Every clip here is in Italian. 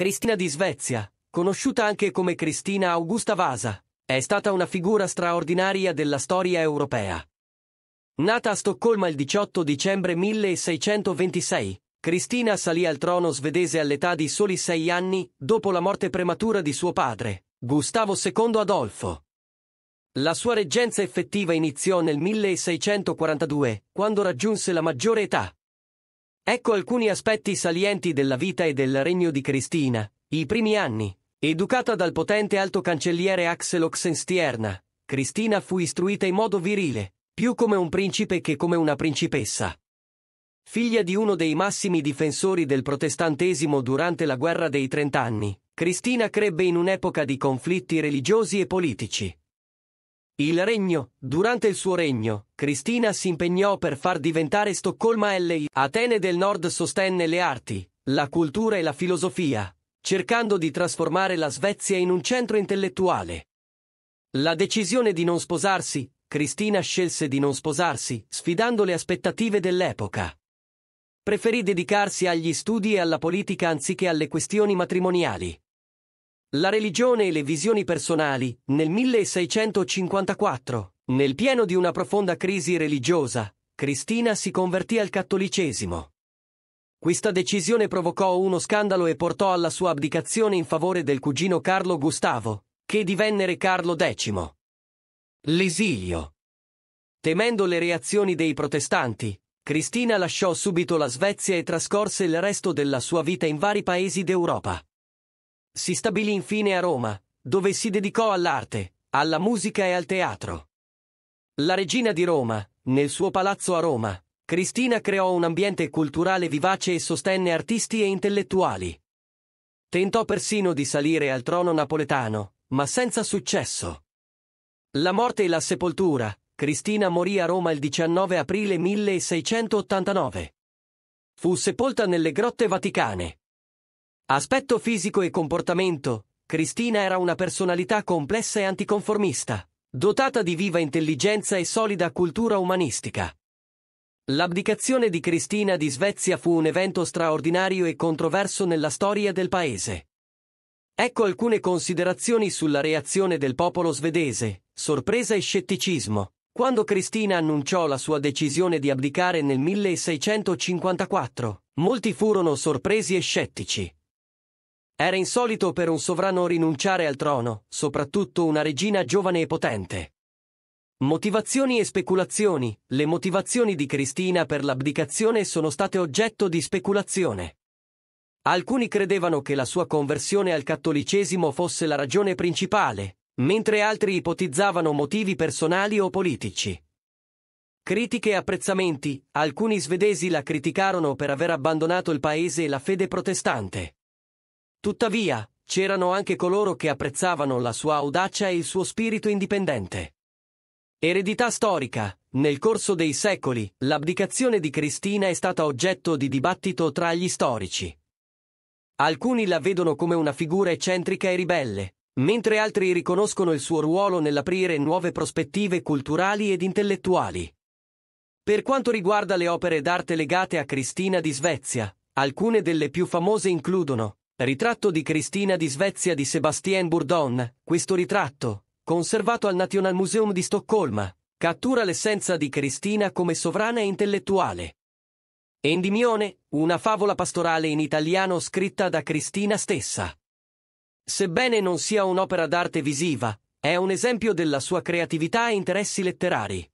Cristina di Svezia, conosciuta anche come Cristina Augusta Vasa, è stata una figura straordinaria della storia europea. Nata a Stoccolma il 18 dicembre 1626, Cristina salì al trono svedese all'età di soli sei anni, dopo la morte prematura di suo padre, Gustavo II Adolfo. La sua reggenza effettiva iniziò nel 1642, quando raggiunse la maggiore età. Ecco alcuni aspetti salienti della vita e del regno di Cristina, i primi anni. Educata dal potente alto cancelliere Axel Oxenstierna, Cristina fu istruita in modo virile, più come un principe che come una principessa. Figlia di uno dei massimi difensori del protestantesimo durante la guerra dei trent'anni, Cristina crebbe in un'epoca di conflitti religiosi e politici. Il regno. Durante il suo regno, Cristina si impegnò per far diventare Stoccolma L.I. Atene del Nord sostenne le arti, la cultura e la filosofia, cercando di trasformare la Svezia in un centro intellettuale. La decisione di non sposarsi, Cristina scelse di non sposarsi, sfidando le aspettative dell'epoca. Preferì dedicarsi agli studi e alla politica anziché alle questioni matrimoniali. La religione e le visioni personali nel 1654. Nel pieno di una profonda crisi religiosa, Cristina si convertì al cattolicesimo. Questa decisione provocò uno scandalo e portò alla sua abdicazione in favore del cugino Carlo Gustavo, che divenne re Carlo X. L'esilio. Temendo le reazioni dei protestanti, Cristina lasciò subito la Svezia e trascorse il resto della sua vita in vari paesi d'Europa. Si stabilì infine a Roma, dove si dedicò all'arte, alla musica e al teatro. La regina di Roma, nel suo palazzo a Roma, Cristina creò un ambiente culturale vivace e sostenne artisti e intellettuali. Tentò persino di salire al trono napoletano, ma senza successo. La morte e la sepoltura, Cristina morì a Roma il 19 aprile 1689. Fu sepolta nelle grotte vaticane. Aspetto fisico e comportamento, Cristina era una personalità complessa e anticonformista, dotata di viva intelligenza e solida cultura umanistica. L'abdicazione di Cristina di Svezia fu un evento straordinario e controverso nella storia del paese. Ecco alcune considerazioni sulla reazione del popolo svedese, sorpresa e scetticismo, quando Cristina annunciò la sua decisione di abdicare nel 1654. Molti furono sorpresi e scettici, era insolito per un sovrano rinunciare al trono, soprattutto una regina giovane e potente. Motivazioni e speculazioni. Le motivazioni di Cristina per l'abdicazione sono state oggetto di speculazione. Alcuni credevano che la sua conversione al cattolicesimo fosse la ragione principale, mentre altri ipotizzavano motivi personali o politici. Critiche e apprezzamenti. Alcuni svedesi la criticarono per aver abbandonato il paese e la fede protestante. Tuttavia, c'erano anche coloro che apprezzavano la sua audacia e il suo spirito indipendente. Eredità storica. Nel corso dei secoli, l'abdicazione di Cristina è stata oggetto di dibattito tra gli storici. Alcuni la vedono come una figura eccentrica e ribelle, mentre altri riconoscono il suo ruolo nell'aprire nuove prospettive culturali ed intellettuali. Per quanto riguarda le opere d'arte legate a Cristina di Svezia, alcune delle più famose includono Ritratto di Cristina di Svezia di Sébastien Bourdon. Questo ritratto, conservato al National Museum di Stoccolma, cattura l'essenza di Cristina come sovrana e intellettuale. Endimione, una favola pastorale in italiano scritta da Cristina stessa. Sebbene non sia un'opera d'arte visiva, è un esempio della sua creatività e interessi letterari.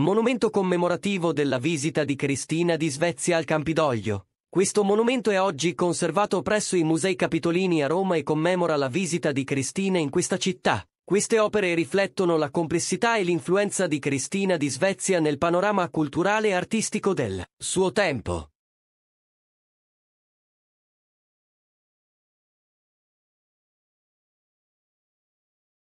Monumento commemorativo della visita di Cristina di Svezia al Campidoglio, questo monumento è oggi conservato presso i Musei Capitolini a Roma e commemora la visita di Cristina in questa città. Queste opere riflettono la complessità e l'influenza di Cristina di Svezia nel panorama culturale e artistico del suo tempo.